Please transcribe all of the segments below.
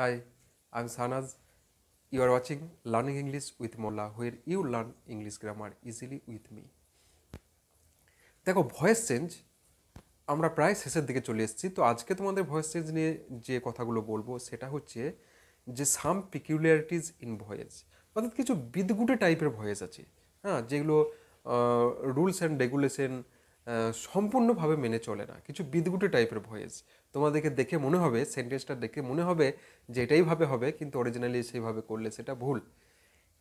High Hi, I'm Sanaz. You are watching learning English with Mola, where you learn English grammar easily with me দেখো voice change আমরা প্রায় শেষের দিকে চলে এসেছি তো আজকে তোমাদের ভয়েস চেঞ্জ নিয়ে যে কথাগুলো বলবো সেটা হচ্ছে যে সাম পিকিউলিয়ারিটিস ইন ভয়েস অর্থাৎ কিছু বিদগুটে টাইপের ভয়েস আছে হ্যাঁ যেগুলো রুলস অ্যান্ড রেগুলেশন সম্পূর্ণভাবে মেনে চলে না কিছু বিদগুটে টাইপের ভয়েস তোমাদেরকে দেখে মনে হবে সেন্টেন্সটা দেখে মনে হবে যে এটাইভাবে হবে কিন্তু অরিজিনালি সেইভাবে করলে সেটা ভুল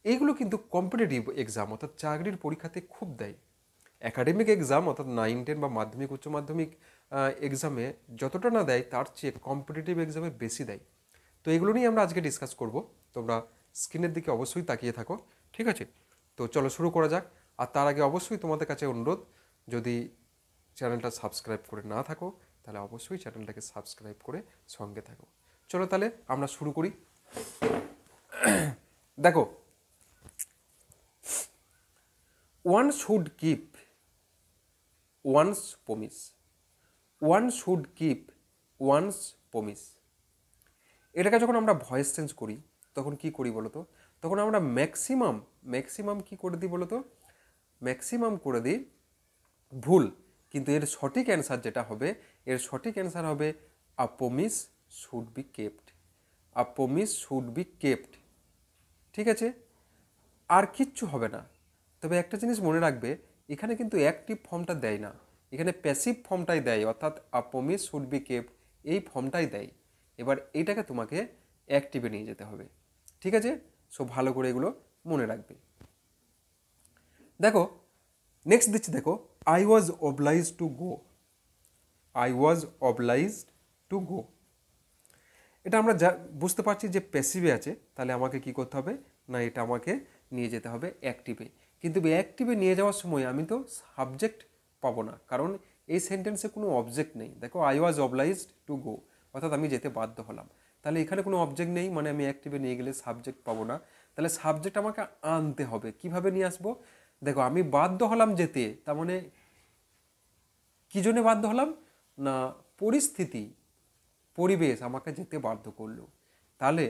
এইগুলো কিন্তু কম্পিটিটিভ এক্সাম অর্থাৎ চাকরির পরীক্ষাতে খুব দেয় অ্যাকাডেমিক এক্সাম অর্থাৎ নাইন টেন বা মাধ্যমিক উচ্চ মাধ্যমিক এক্সামে যতটা না দেয় তার চেয়ে কম্পিটিটিভ এক্সামে বেশি দেয় তো এগুলো নিয়ে আমরা আজকে ডিসকাস করব তোমরা স্ক্রিনের দিকে অবশ্যই তাকিয়ে থাকো ঠিক আছে তো চলো শুরু করা যাক আর তার আগে অবশ্যই তোমাদের কাছে অনুরোধ যদি চ্যানেলটা সাবস্ক্রাইব করে না থাকো তাহলে অবশ্যই চ্যানেলটাকে সাবস্ক্রাইব করে সঙ্গে থাকো চলো তাহলে আমরা শুরু করি দেখো one should keep one's promise one should keep one's promise এটাকে যখন আমরা ভয়েস চেঞ্জ করি তখন কি করি বলতো তখন আমরা ম্যাক্সিমাম ম্যাক্সিমাম কি করে দিই বলতো ম্যাক্সিমাম করে দিই ভুল কিন্তু এর সঠিক অ্যান্সার যেটা হবে এর সঠিক অ্যান্সার হবে a promise should be kept a promise should be kept ঠিক আছে আর কিচ্ছু হবে না তবে একটা জিনিস মনে রাখবে এখানে কিন্তু অ্যাক্টিভ ফর্মটা দেয় না এখানে প্যাসিভ ফর্মটাই দেয় অর্থাৎ আপোমিস শুড বি কেপড এই ফর্মটাই দেয় এবার এটাকে তোমাকে অ্যাক্টিভে নিয়ে যেতে হবে ঠিক আছে সো ভালো করে এগুলো মনে রাখবে দেখো নেক্সট দিচ্ছি দেখো I was oblige to go I was obliged to go এটা আমরা যা বুঝতে পারছি যে প্যাসিভে আছে তাহলে আমাকে কি করতে হবে না এটা আমাকে নিয়ে যেতে হবে অ্যাক্টিভে কিন্তু অ্যাক্টিভে নিয়ে যাওয়ার সময় আমি তো সাবজেক্ট পাবো না কারণ এই সেন্টেন্সে কোনো অবজেক্ট নেই দেখো I was obliged to go অর্থাৎ আমি যেতে বাধ্য হলাম তাহলে এখানে কোনো অবজেক্ট নেই মানে আমি অ্যাক্টিভে নিয়ে গেলে সাবজেক্ট পাবো না তাহলে সাবজেক্ট আমাকে আনতে হবে কিভাবে নিয়ে আসবো দেখো আমি বাধ্য হলাম যেতে তার মানে কী জন্যে বাধ্য হলাম না পরিস্থিতি পরিবেশ আমাকে যেতে বাধ্য করলো তাহলে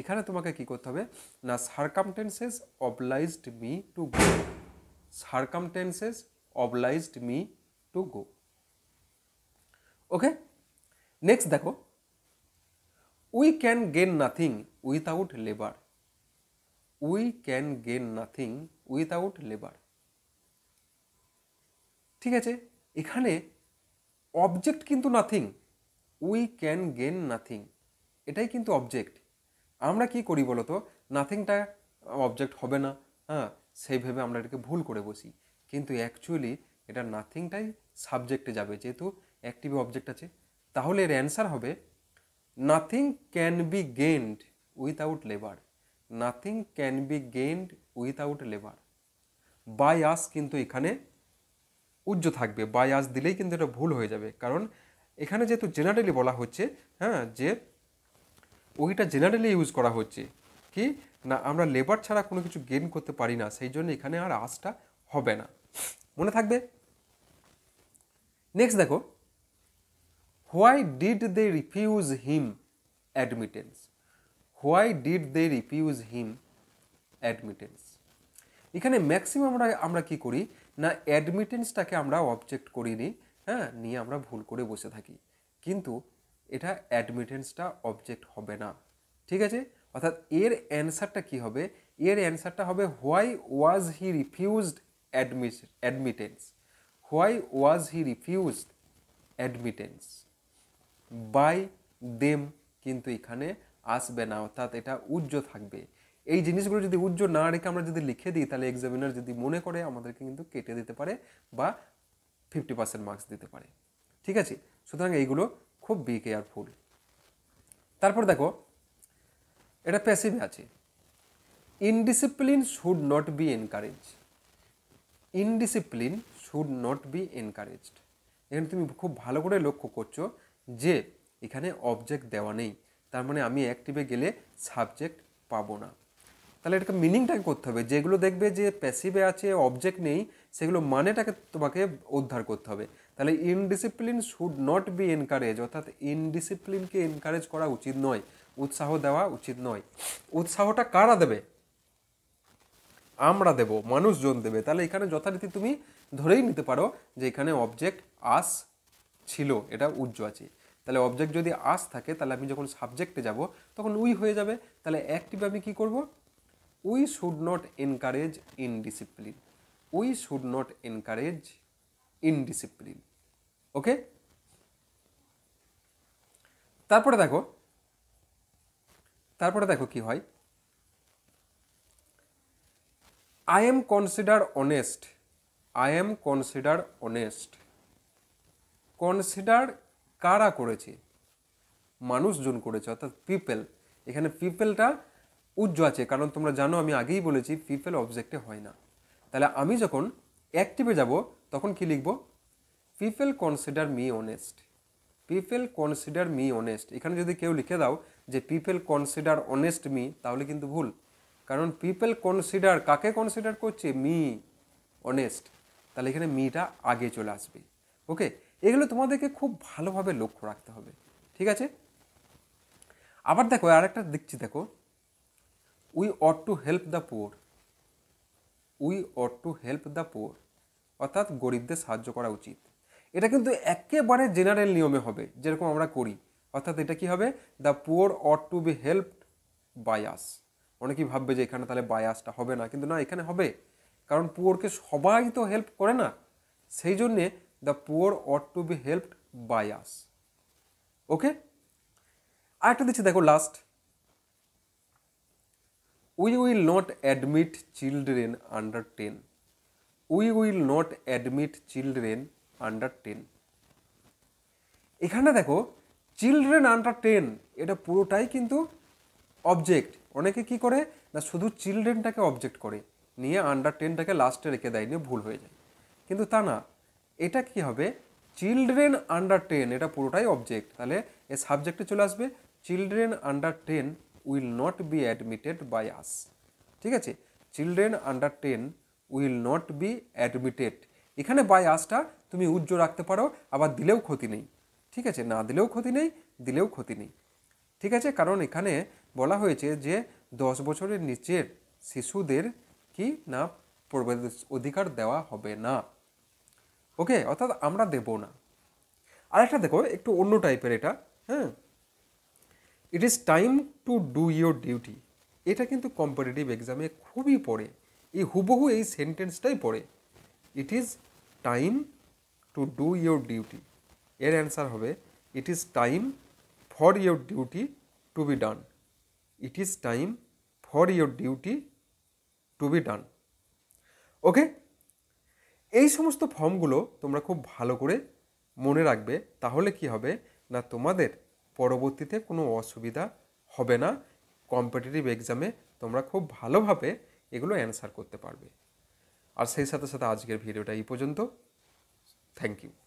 এখানে তোমাকে কি করতে হবে না circumstances obliged me to go circumstances obliged me to go okay next দেখো we can gain nothing without labour we can gain nothing without labour ঠিক আছে এখানে অবজেক্ট কিন্তু nothing we can gain nothing এটাই কিন্তু অবজেক্ট আমরা কি করি বলতো নাথিংটা অবজেক্ট হবে না হ্যাঁ সেইভাবে আমরা এটাকে ভুল করে বসি কিন্তু অ্যাকচুয়ালি এটা নাথিংটাই সাবজেক্টে যাবে যেহেতু অ্যাক্টিভ অবজেক্ট আছে তাহলে এর অ্যান্সার হবে nothing can be gained without labour nothing can be gained without labour by us কিন্তু এখানে উজ্জ্ব থাকবে বায়াস দিলেই কিন্তু এটা ভুল হয়ে যাবে কারণ এখানে যেহেতু জেনারেলি বলা হচ্ছে হ্যাঁ যে ওইটা জেনারেলি ইউজ করা হচ্ছে কি না আমরা লেবার ছাড়া কোনো কিছু গেন করতে পারি না সেই জন্য এখানে আর আজটা হবে না মনে থাকবে নেক্সট দেখো why did they refuse him admittance why did they refuse him admittance এখানে ম্যাক্সিমাম আমরা আমরা কী করি না অ্যাডমিটেন্সটাকে আমরা অবজেক্ট করি নিই হ্যাঁ নিয়ে আমরা ভুল করে বসে থাকি কিন্তু এটা অ্যাডমিটেন্সটা অবজেক্ট হবে না ঠিক আছে অর্থাৎ এর অ্যান্সারটা কি হবে এর অ্যান্সারটা হবে why was he refused admit admittance why was he refused admittance by them কিন্তু এখানে আসবে না অর্থাৎ এটা উজ্জ্ব থাকবে এই জিনিসগুলো যদি উজ্জ না রেখে আমরা যদি লিখে দিই তাহলে এক্সামিনার যদি মনে করে আমাদেরকে কিন্তু কেটে দিতে পারে বা ফিফটি পার্সেন্ট মার্কস দিতে পারে ঠিক আছে সুতরাং এইগুলো খুব বি কেয়ারফুল তারপর দেখো এটা প্যাসিভে আছে indiscipline should not be encourage indiscipline should not be encouraged এখানে তুমি খুব ভালো করে লক্ষ্য করছো যে এখানে অবজেক্ট দেওয়া নেই তার মানে আমি অ্যাক্টিভে গেলে সাবজেক্ট পাবো না তাহলে এটাকে মিনিংটাকে করতে হবে যেগুলো দেখবে যে প্যাসিভে আছে অবজেক্ট নেই সেগুলো মানেটাকে তোমাকে উদ্ধার করতে হবে তাহলে indiscipline should not be encourage অর্থাৎ ইনডিসিপ্লিনকে এনকারেজ করা উচিত নয় উৎসাহ দেওয়া উচিত নয় উৎসাহটা কারা দেবে আমরা দেব মানুষজন দেবে তাহলে এখানে যথারীতি তুমি ধরেই নিতে পারো যে এখানে অবজেক্ট আস ছিল এটা উজ্জ আছে তাহলে অবজেক্ট যদি আস থাকে তাহলে আমি যখন সাবজেক্টে যাব তখন উই হয়ে যাবে তাহলে অ্যাক্টিভ আমি কি করব we should not encourage indiscipline we should not encourage indiscipline okay তারপরে দেখো তারপরে দেখো কি হয় I am consider honest I am consider honest consider কারা করেছে মানুষজন করেছে অর্থাৎ পিপেল এখানে পিপেলটা উজ্জ্ব আছে কারণ তোমরা জানো আমি আগেই বলেছি ফিফেল অবজেক্টে হয় না তাহলে আমি যখন অ্যাক্টিভে যাব তখন কি লিখব people consider me honest people consider me honest এখানে যদি কেউ লিখে দাও যে পিপেল কনসিডার অনেস্ট মি তাহলে কিন্তু ভুল কারণ পিপেল কনসিডার কাকে কনসিডার করছে মি অনেস্ট তাহলে এখানে মিটা আগে চলে আসবে ওকে এগুলো তোমাদেরকে খুব ভালোভাবে লক্ষ্য রাখতে হবে ঠিক আছে আবার দেখো আর একটা দেখছি দেখো we ought to help the poor we ought to help the poor অর্থাৎ গরিবদের সাহায্য করা উচিত এটা কিন্তু একেবারে জেনারেল নিয়মে হবে যেরকম আমরা করি অর্থাৎ এটা কি হবে the poor ought to be helped by us অনেকেই ভাববে যে এখানে তাহলে বায়াসটা হবে না কিন্তু না এখানে হবে কারণ পুয়োরকে সবাই তো হেল্প করে না সেই জন্যে the poor ought to be helped by us okay আরেকটা দিচ্ছি দেখো last We will not admit children under 10. We will not admit children under 10. এখানে দেখো চিলড্রেন আন্ডার টেন এটা পুরোটাই কিন্তু অবজেক্ট অনেকে কি করে না শুধু চিলড্রেনটাকে অবজেক্ট করে নিয়ে আন্ডার টেনটাকে লাস্টে রেখে দেয় নিয়ে ভুল হয়ে যায় কিন্তু তা না এটা কি হবে চিলড্রেন আন্ডার টেন এটা পুরোটাই অবজেক্ট তাহলে এ সাবজেক্টে চলে আসবে children under ten will not be admitted by us ঠিক আছে children under ten will not be admitted এখানে বাই আসটা তুমি উজ্জ রাখতে পারো আবার দিলেও ক্ষতি নেই ঠিক আছে না দিলেও ক্ষতি নেই দিলেও ক্ষতি নেই ঠিক আছে কারণ এখানে বলা হয়েছে যে দশ বছরের নিচের শিশুদের কি না প্রবেশ অধিকার দেওয়া হবে না ওকে অর্থাৎ আমরা দেব না আর একটা দেখো একটু অন্য টাইপের এটা হ্যাঁ it is time to do your duty এটা কিন্তু কম্পারেটিভ এক্সামে খুবই পড়ে এই হুবহু এই সেন্টেন্সটাই পড়ে it is time to do your duty এর অ্যান্সার হবে it is time for your duty to be done it is time for your duty to be done okay এই সমস্ত ফর্মগুলো তোমরা খুব ভালো করে মনে রাখবে তাহলে কি হবে না তোমাদের পরবর্তীতে কোনো অসুবিধা হবে না কম্পিটিটিভ এক্সামে তোমরা খুব ভালোভাবে এগুলো অ্যান্সার করতে পারবে আর সেই সাথে সাথে আজকের ভিডিওটা এই পর্যন্ত থ্যাংক ইউ